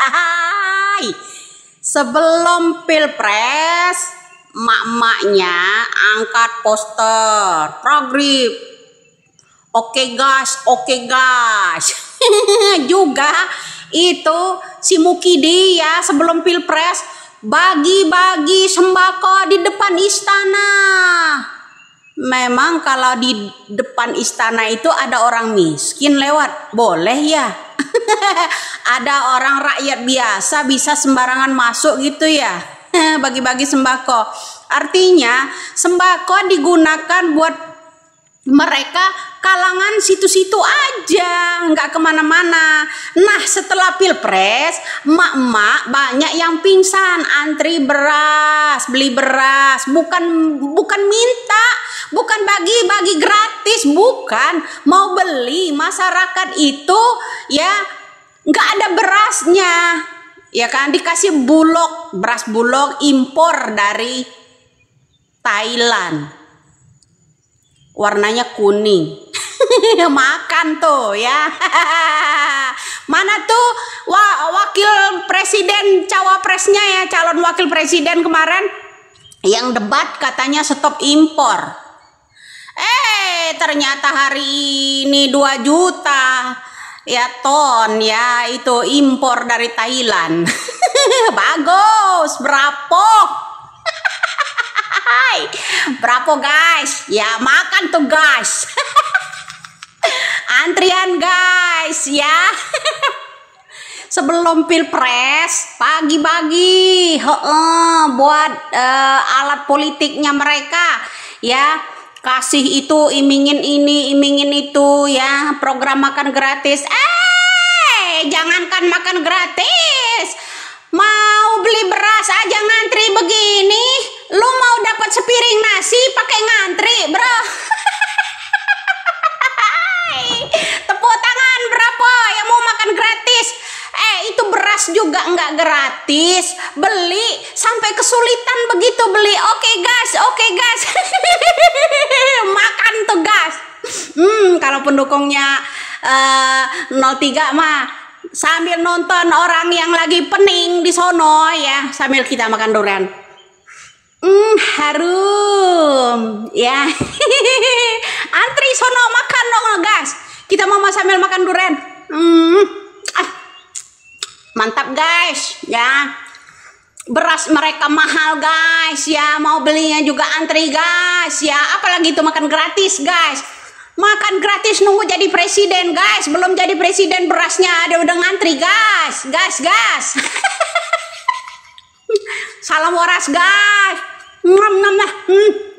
Hai. Sebelum pilpres, mak-maknya angkat poster progrip. Oke gas, oke gas. Juga itu si Mukidi ya sebelum pilpres bagi-bagi sembako di depan istana. Memang kalau di depan istana itu ada orang miskin lewat, boleh ya? Ada orang rakyat biasa bisa sembarangan masuk gitu ya. Bagi-bagi sembako. Artinya sembako digunakan buat mereka kalangan situ-situ aja, nggak kemana-mana. Nah setelah pilpres, mak-mak banyak yang pingsan, antri beras, beli beras, bukan bukan minta, bukan bagi-bagi gratis, bukan mau beli masyarakat itu ya nggak ada berasnya ya kan dikasih bulog beras bulog impor dari Thailand warnanya kuning makan tuh ya mana tuh wa wakil presiden cawapresnya ya calon wakil presiden kemarin yang debat katanya stop impor eh ternyata hari ini 2 juta ya ton ya itu impor dari Thailand bagus berapa berapa guys ya makan tuh guys antrian guys ya sebelum pilpres pagi-pagi buat uh, alat politiknya mereka ya kasih itu imingin ini imingin itu program makan gratis. Eh, jangankan makan gratis. Mau beli beras aja ngantri begini. Lu mau dapat sepiring nasi pakai ngantri, bro. Tepuk tangan berapa yang mau makan gratis? Eh, itu beras juga nggak gratis. Beli sampai kesulitan begitu beli. Oke, okay, guys. Oke, okay, guys. kalau pendukungnya uh, eh, 03 mah sambil nonton orang yang lagi pening di sono ya sambil kita makan durian. Hmm, harum. Ya. Antri sono makan dong, guys. Kita mama sambil makan durian. Hmm. Ah. Mantap, guys. Ya. Beras mereka mahal, guys. Ya, mau belinya juga antri, guys. Ya, apalagi itu makan gratis, guys. Makan gratis nunggu jadi presiden guys. Belum jadi presiden berasnya ada udah ngantri guys. Gas gas. Salam waras guys. Ngam ngam lah.